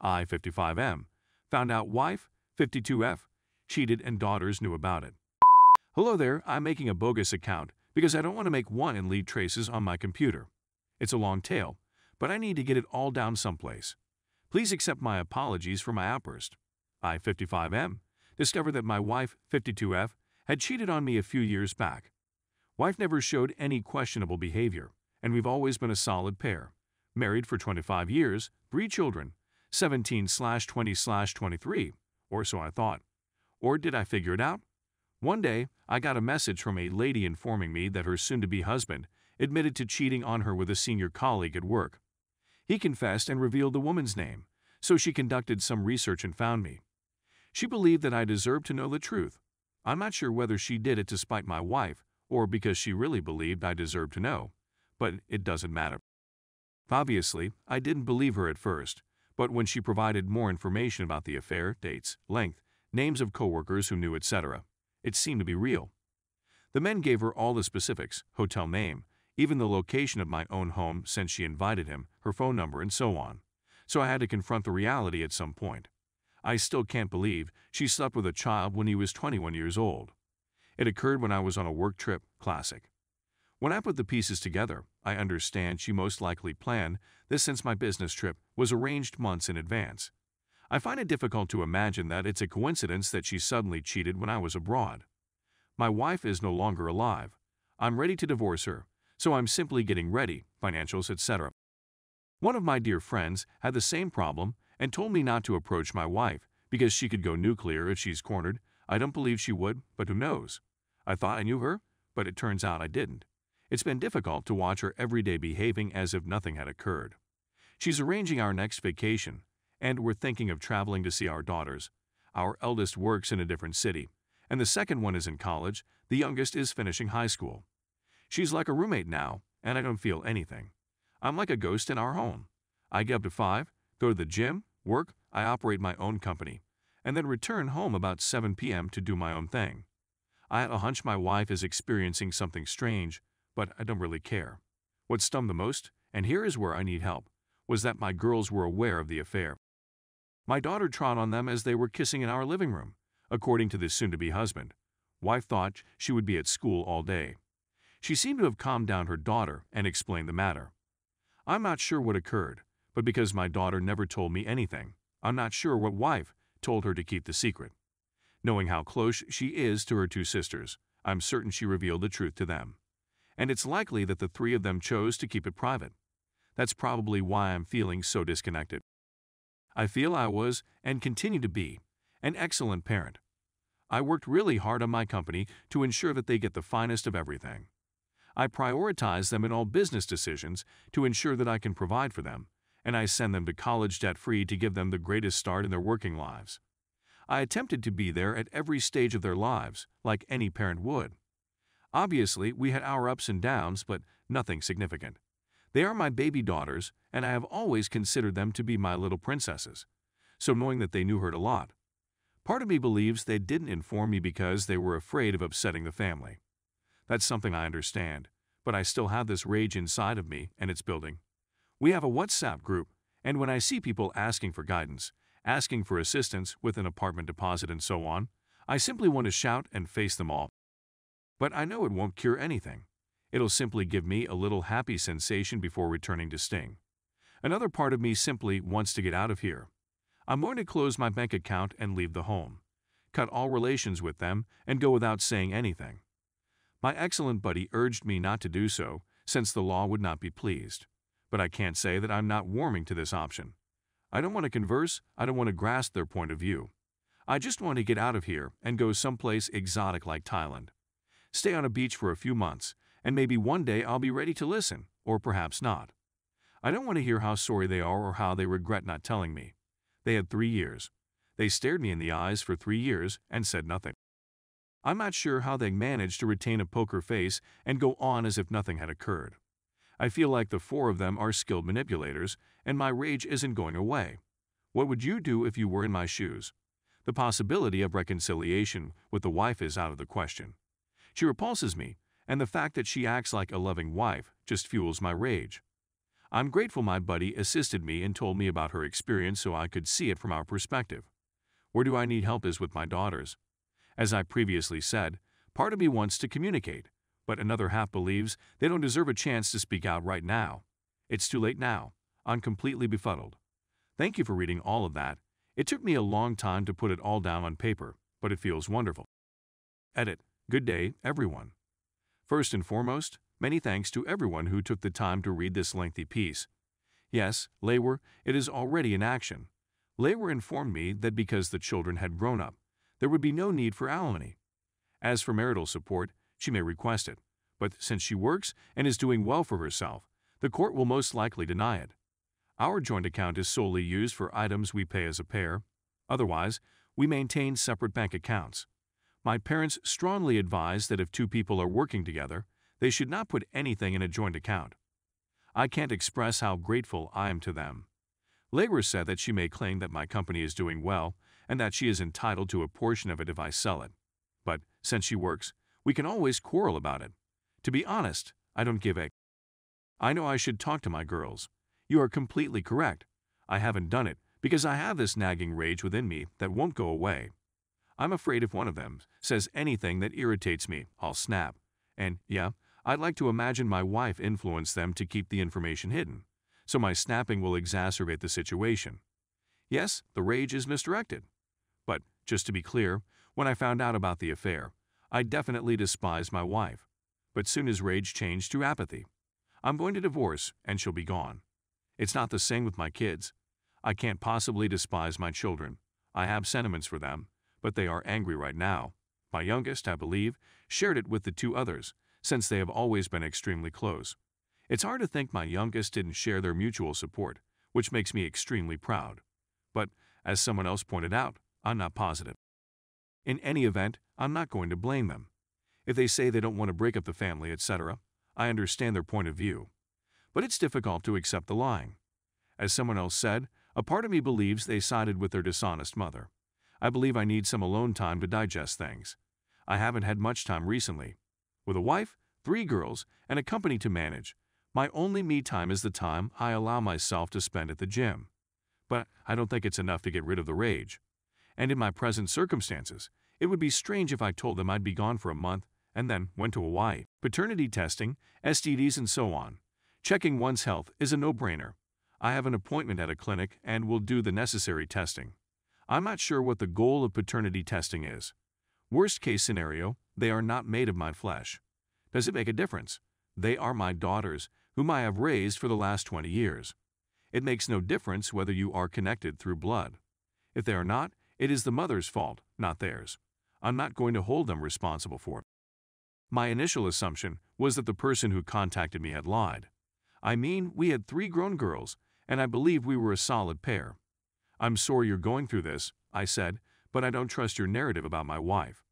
I-55M, found out wife, 52F, cheated and daughters knew about it. Hello there, I'm making a bogus account because I don't want to make one and leave traces on my computer. It's a long tale, but I need to get it all down someplace. Please accept my apologies for my outburst. I-55M discovered that my wife, 52F, had cheated on me a few years back. Wife never showed any questionable behavior, and we've always been a solid pair. Married for 25 years, three children, 17 slash 20 slash 23, or so I thought. Or did I figure it out? One day, I got a message from a lady informing me that her soon to be husband admitted to cheating on her with a senior colleague at work. He confessed and revealed the woman's name, so she conducted some research and found me. She believed that I deserved to know the truth. I'm not sure whether she did it to spite my wife or because she really believed I deserved to know, but it doesn't matter. Obviously, I didn't believe her at first, but when she provided more information about the affair, dates, length, names of coworkers who knew, etc., it seemed to be real. The men gave her all the specifics, hotel name, even the location of my own home since she invited him, her phone number, and so on. So I had to confront the reality at some point. I still can't believe she slept with a child when he was 21 years old. It occurred when I was on a work trip, classic. When I put the pieces together, I understand she most likely planned this since my business trip was arranged months in advance. I find it difficult to imagine that it's a coincidence that she suddenly cheated when I was abroad. My wife is no longer alive. I'm ready to divorce her, so I'm simply getting ready, financials, etc. One of my dear friends had the same problem and told me not to approach my wife because she could go nuclear if she's cornered. I don't believe she would, but who knows? I thought I knew her, but it turns out I didn't. It's been difficult to watch her every day behaving as if nothing had occurred. She's arranging our next vacation, and we're thinking of traveling to see our daughters. Our eldest works in a different city, and the second one is in college, the youngest is finishing high school. She's like a roommate now, and I don't feel anything. I'm like a ghost in our home. I get up to 5, go to the gym, work, I operate my own company, and then return home about 7 p.m. to do my own thing. I had a hunch my wife is experiencing something strange, but I don't really care. What stunned the most, and here is where I need help, was that my girls were aware of the affair. My daughter trod on them as they were kissing in our living room, according to this soon-to-be husband. Wife thought she would be at school all day. She seemed to have calmed down her daughter and explained the matter. I'm not sure what occurred, but because my daughter never told me anything, I'm not sure what wife told her to keep the secret. Knowing how close she is to her two sisters, I'm certain she revealed the truth to them and it's likely that the three of them chose to keep it private. That's probably why I'm feeling so disconnected. I feel I was, and continue to be, an excellent parent. I worked really hard on my company to ensure that they get the finest of everything. I prioritize them in all business decisions to ensure that I can provide for them, and I send them to college debt-free to give them the greatest start in their working lives. I attempted to be there at every stage of their lives, like any parent would. Obviously, we had our ups and downs, but nothing significant. They are my baby daughters, and I have always considered them to be my little princesses. So knowing that they knew her a lot. Part of me believes they didn't inform me because they were afraid of upsetting the family. That's something I understand, but I still have this rage inside of me, and it's building. We have a WhatsApp group, and when I see people asking for guidance, asking for assistance with an apartment deposit and so on, I simply want to shout and face them all. But I know it won't cure anything. It'll simply give me a little happy sensation before returning to Sting. Another part of me simply wants to get out of here. I'm going to close my bank account and leave the home, cut all relations with them, and go without saying anything. My excellent buddy urged me not to do so, since the law would not be pleased. But I can't say that I'm not warming to this option. I don't want to converse, I don't want to grasp their point of view. I just want to get out of here and go someplace exotic like Thailand stay on a beach for a few months, and maybe one day I'll be ready to listen, or perhaps not. I don't want to hear how sorry they are or how they regret not telling me. They had three years. They stared me in the eyes for three years and said nothing. I'm not sure how they managed to retain a poker face and go on as if nothing had occurred. I feel like the four of them are skilled manipulators, and my rage isn't going away. What would you do if you were in my shoes? The possibility of reconciliation with the wife is out of the question. She repulses me, and the fact that she acts like a loving wife just fuels my rage. I'm grateful my buddy assisted me and told me about her experience so I could see it from our perspective. Where do I need help is with my daughters. As I previously said, part of me wants to communicate, but another half believes they don't deserve a chance to speak out right now. It's too late now. I'm completely befuddled. Thank you for reading all of that. It took me a long time to put it all down on paper, but it feels wonderful. Edit. Good day, everyone. First and foremost, many thanks to everyone who took the time to read this lengthy piece. Yes, Lawer, it is already in action. Lawer informed me that because the children had grown up, there would be no need for alimony. As for marital support, she may request it, but since she works and is doing well for herself, the court will most likely deny it. Our joint account is solely used for items we pay as a pair. Otherwise, we maintain separate bank accounts. My parents strongly advise that if two people are working together, they should not put anything in a joint account. I can't express how grateful I am to them. Labor said that she may claim that my company is doing well and that she is entitled to a portion of it if I sell it. But since she works, we can always quarrel about it. To be honest, I don't give a. I know I should talk to my girls. You are completely correct. I haven't done it because I have this nagging rage within me that won't go away. I'm afraid if one of them says anything that irritates me, I'll snap. And, yeah, I'd like to imagine my wife influenced them to keep the information hidden, so my snapping will exacerbate the situation. Yes, the rage is misdirected. But, just to be clear, when I found out about the affair, I definitely despised my wife. But soon his rage changed to apathy. I'm going to divorce, and she'll be gone. It's not the same with my kids. I can't possibly despise my children. I have sentiments for them, but they are angry right now. My youngest, I believe, shared it with the two others, since they have always been extremely close. It's hard to think my youngest didn't share their mutual support, which makes me extremely proud. But, as someone else pointed out, I'm not positive. In any event, I'm not going to blame them. If they say they don't want to break up the family, etc., I understand their point of view. But it's difficult to accept the lying. As someone else said, a part of me believes they sided with their dishonest mother. I believe I need some alone time to digest things. I haven't had much time recently. With a wife, three girls, and a company to manage, my only me time is the time I allow myself to spend at the gym. But I don't think it's enough to get rid of the rage. And in my present circumstances, it would be strange if I told them I'd be gone for a month and then went to Hawaii. Paternity testing, STDs, and so on. Checking one's health is a no brainer. I have an appointment at a clinic and will do the necessary testing. I'm not sure what the goal of paternity testing is. Worst case scenario, they are not made of my flesh. Does it make a difference? They are my daughters, whom I have raised for the last 20 years. It makes no difference whether you are connected through blood. If they are not, it is the mother's fault, not theirs. I'm not going to hold them responsible for it. My initial assumption was that the person who contacted me had lied. I mean, we had three grown girls, and I believe we were a solid pair. I'm sorry you're going through this, I said, but I don't trust your narrative about my wife.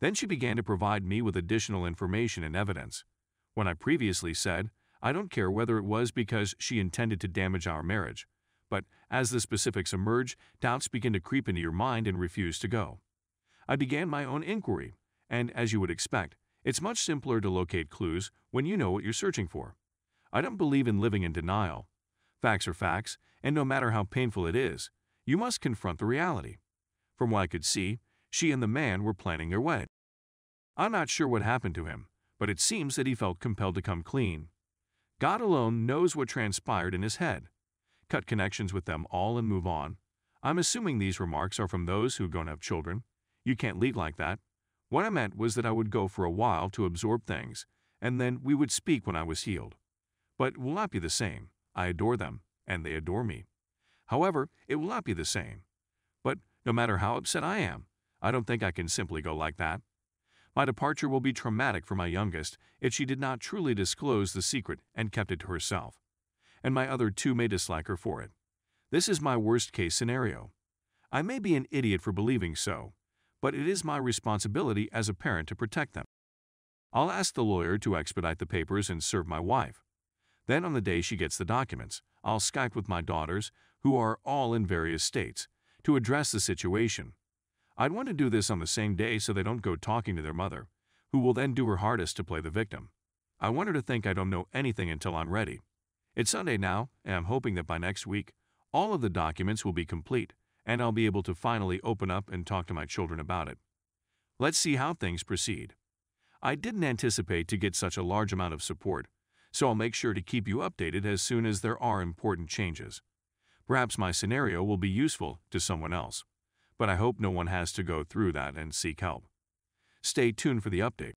Then she began to provide me with additional information and evidence. When I previously said, I don't care whether it was because she intended to damage our marriage, but as the specifics emerge, doubts begin to creep into your mind and refuse to go. I began my own inquiry, and as you would expect, it's much simpler to locate clues when you know what you're searching for. I don't believe in living in denial. Facts are facts, and no matter how painful it is, you must confront the reality. From what I could see, she and the man were planning their wedding. I'm not sure what happened to him, but it seems that he felt compelled to come clean. God alone knows what transpired in his head. Cut connections with them all and move on. I'm assuming these remarks are from those who don't have children. You can't lead like that. What I meant was that I would go for a while to absorb things, and then we would speak when I was healed. But will not be the same. I adore them, and they adore me. However, it will not be the same. But no matter how upset I am, I don't think I can simply go like that. My departure will be traumatic for my youngest if she did not truly disclose the secret and kept it to herself. And my other two may dislike her for it. This is my worst case scenario. I may be an idiot for believing so, but it is my responsibility as a parent to protect them. I'll ask the lawyer to expedite the papers and serve my wife. Then, on the day she gets the documents, I'll Skype with my daughters, who are all in various states, to address the situation. I'd want to do this on the same day so they don't go talking to their mother, who will then do her hardest to play the victim. I want her to think I don't know anything until I'm ready. It's Sunday now, and I'm hoping that by next week, all of the documents will be complete, and I'll be able to finally open up and talk to my children about it. Let's see how things proceed. I didn't anticipate to get such a large amount of support, so I'll make sure to keep you updated as soon as there are important changes. Perhaps my scenario will be useful to someone else, but I hope no one has to go through that and seek help. Stay tuned for the update.